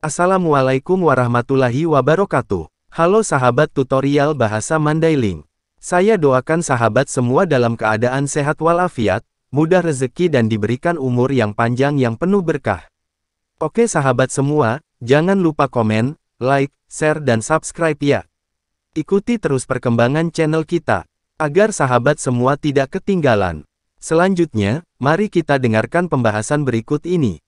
Assalamualaikum warahmatullahi wabarakatuh. Halo sahabat tutorial bahasa Mandailing. Saya doakan sahabat semua dalam keadaan sehat walafiat, mudah rezeki dan diberikan umur yang panjang yang penuh berkah. Oke sahabat semua, jangan lupa komen, like, share dan subscribe ya. Ikuti terus perkembangan channel kita, agar sahabat semua tidak ketinggalan. Selanjutnya, mari kita dengarkan pembahasan berikut ini.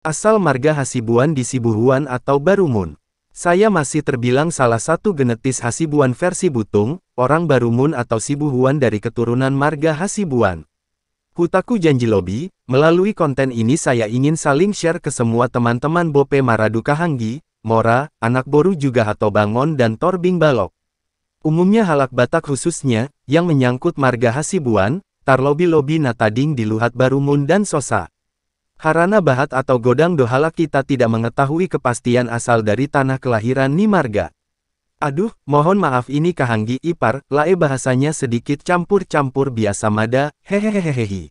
Asal marga Hasibuan di Sibuhuan atau Barumun. Saya masih terbilang salah satu genetis Hasibuan versi Butung, orang Barumun atau Sibuhuan dari keturunan marga Hasibuan. Hutaku janji lobi, melalui konten ini saya ingin saling share ke semua teman-teman Bope Maraduka Hanggi, Mora, anak Boru juga Hato Bangon dan Torbing Balok. Umumnya halak Batak khususnya, yang menyangkut marga Hasibuan, Tarlobi-lobi Natading di Luhat Barumun dan Sosa. Harana Bahat atau Godang Dohala kita tidak mengetahui kepastian asal dari tanah kelahiran Ni Marga. Aduh, mohon maaf ini kahanggi ipar, lae bahasanya sedikit campur-campur biasa mada, hehehehehi.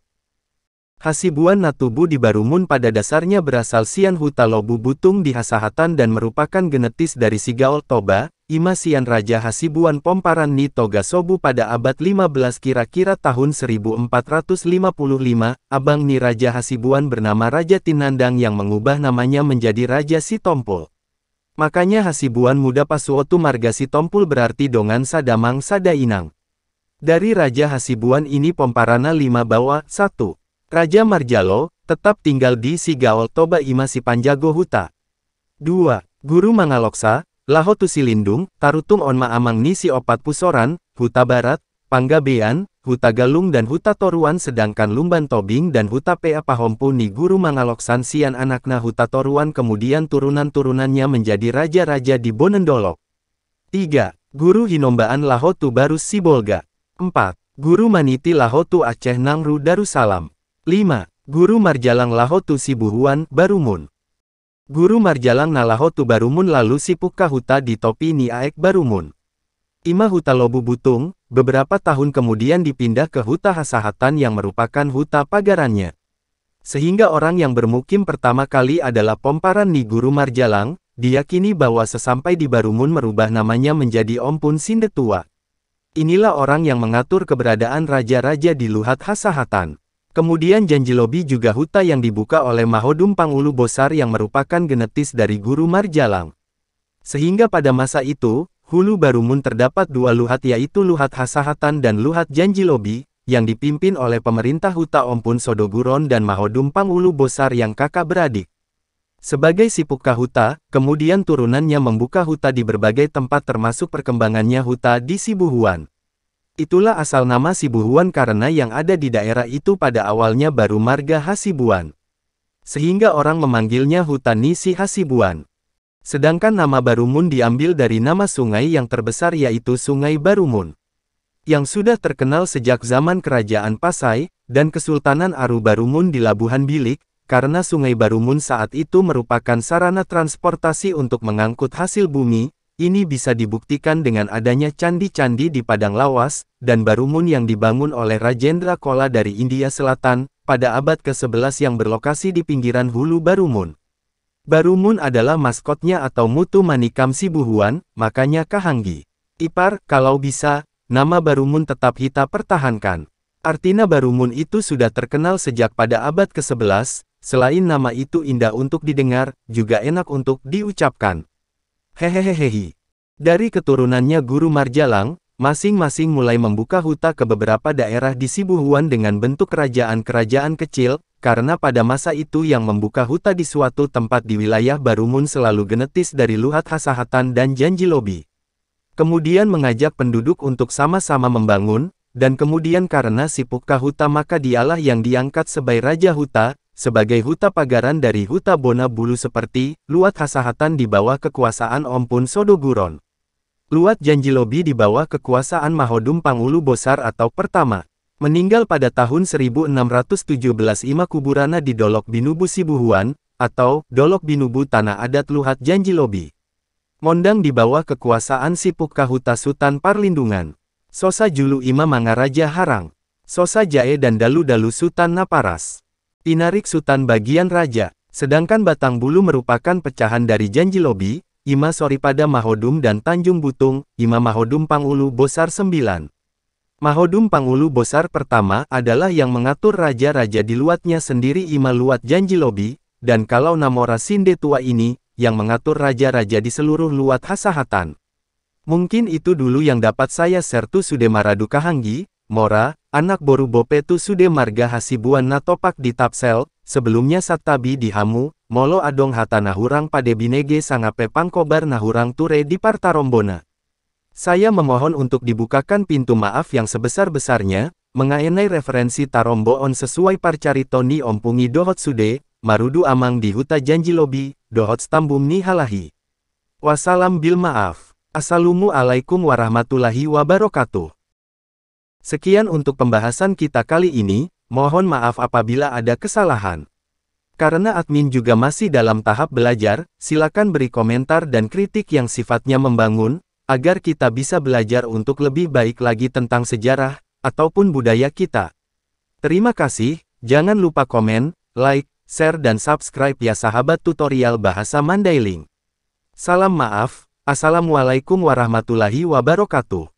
Hasibuan Natubu di Barumun pada dasarnya berasal Sian Huta Lobu Butung di Hasahatan dan merupakan genetis dari Sigaol Toba, Ima Sian Raja Hasibuan Pomparan Ni Toga Sobu pada abad 15 kira-kira tahun 1455, Abang Ni Raja Hasibuan bernama Raja Tinandang yang mengubah namanya menjadi Raja Sitompul. Makanya Hasibuan Muda Pasuotu Marga Sitompul berarti Dongan Sadamang Sadainang. Dari Raja Hasibuan ini Pomparana 5 bawa 1. Raja Marjalo, tetap tinggal di Sigaol Toba Imasi Panjago Huta. 2. Guru Mangaloksa, Lahotu Silindung, Tarutung Onma Amang Nisi Opat Pusoran, Huta Barat, Panggabean, Huta Galung dan Huta Toruan sedangkan Lumban Tobing dan Huta Pea Pahompuni Guru Mangaloksan Sian anakna Huta Toruan kemudian turunan-turunannya menjadi raja-raja di Bonendolok. 3. Guru Hinombaan Lahotu Barus Sibolga. 4. Guru Maniti Lahotu Aceh Nangru Darussalam. 5. Guru Marjalang Lahotu Sibuhuan, Barumun. Guru Marjalang Nalahotu Barumun lalu Sipuk Kahuta di Topi ni Niaek Barumun. Ima Huta Lobu Butung, beberapa tahun kemudian dipindah ke Huta Hasahatan yang merupakan Huta Pagarannya. Sehingga orang yang bermukim pertama kali adalah Pomparan Ni Guru Marjalang, diyakini bahwa sesampai di Barumun merubah namanya menjadi Ompun Sindetua. Inilah orang yang mengatur keberadaan raja-raja di Luhat Hasahatan. Kemudian janji lobi juga huta yang dibuka oleh Mahodum Pangulu Bosar yang merupakan genetis dari Guru Marjalang. Sehingga pada masa itu, hulu Barumun terdapat dua luhat yaitu Luhat Hasahatan dan Luhat Janji Lobi, yang dipimpin oleh pemerintah Huta Ompun Sodoguron dan Mahodum Pangulu Bosar yang kakak beradik. Sebagai sipuk Huta, kemudian turunannya membuka Huta di berbagai tempat termasuk perkembangannya Huta di Sibuhuan. Itulah asal nama Sibuhuan karena yang ada di daerah itu pada awalnya baru marga Hasibuan. Sehingga orang memanggilnya hutan Nisi Hasibuan. Sedangkan nama Barumun diambil dari nama sungai yang terbesar yaitu Sungai Barumun. Yang sudah terkenal sejak zaman Kerajaan Pasai, dan Kesultanan Aru Barumun di Labuhan Bilik, karena Sungai Barumun saat itu merupakan sarana transportasi untuk mengangkut hasil bumi, ini bisa dibuktikan dengan adanya candi-candi di Padang Lawas, dan Barumun yang dibangun oleh Rajendra Kola dari India Selatan, pada abad ke-11 yang berlokasi di pinggiran hulu Barumun. Barumun adalah maskotnya atau mutu manikam Sibuhuan, makanya Kahanggi. Ipar, kalau bisa, nama Barumun tetap kita pertahankan. Artina Barumun itu sudah terkenal sejak pada abad ke-11, selain nama itu indah untuk didengar, juga enak untuk diucapkan. Hehehehehi. Dari keturunannya Guru Marjalang, masing-masing mulai membuka huta ke beberapa daerah di Sibuhuan dengan bentuk kerajaan-kerajaan kecil, karena pada masa itu yang membuka huta di suatu tempat di wilayah Barumun selalu genetis dari Luhat Hasahatan dan Janji Lobi. Kemudian mengajak penduduk untuk sama-sama membangun, dan kemudian karena Sipuka Huta maka dialah yang diangkat sebagai Raja Huta, sebagai Huta Pagaran dari Huta Bona Bulu seperti Luat Hasahatan di bawah kekuasaan Ompun Sodoguron. Luat lobi di bawah kekuasaan Mahodum Pangulu Bosar atau Pertama. Meninggal pada tahun 1617 Ima kuburana di Dolok Binubu Sibuhuan, atau Dolok Binubu Tanah Adat Luhat Janji Lobi. Mondang di bawah kekuasaan Sipuk Kahuta Sutan Parlindungan. Sosa Julu Ima Mangaraja Harang. Sosa Jae dan Dalu Dalu Sutan Naparas. Tinarik Sultan bagian raja, sedangkan batang bulu merupakan pecahan dari janji lobi, Ima Soripada Mahodum dan Tanjung Butung, Ima Mahodum Pangulu Bosar 9. Mahodum Pangulu Bosar pertama adalah yang mengatur raja-raja di luatnya sendiri Ima Luat Janji Lobi, dan kalau Namora Sinde Tua ini, yang mengatur raja-raja di seluruh luat Hasahatan. Mungkin itu dulu yang dapat saya sertu Sudemaradu Kahanggi, Mora, anak Boru Bopetu Sude Marga Hasibuan Natopak di Tapsel, sebelumnya Satabi di Hamu, Molo Adong Hata Nahurang Pade Binege Sangape Pangkobar Nahurang Ture di Partarombona. Saya memohon untuk dibukakan pintu maaf yang sebesar-besarnya, mengenai referensi Tarombo on sesuai parcari ni ompungi Dohot Sude, Marudu Amang di Huta Janji Lobi, Dohot Stambum ni Halahi. Wassalam bil maaf. Assalamualaikum warahmatullahi wabarakatuh. Sekian untuk pembahasan kita kali ini, mohon maaf apabila ada kesalahan. Karena admin juga masih dalam tahap belajar, silakan beri komentar dan kritik yang sifatnya membangun, agar kita bisa belajar untuk lebih baik lagi tentang sejarah, ataupun budaya kita. Terima kasih, jangan lupa komen, like, share dan subscribe ya sahabat tutorial bahasa Mandailing. Salam maaf, Assalamualaikum warahmatullahi wabarakatuh.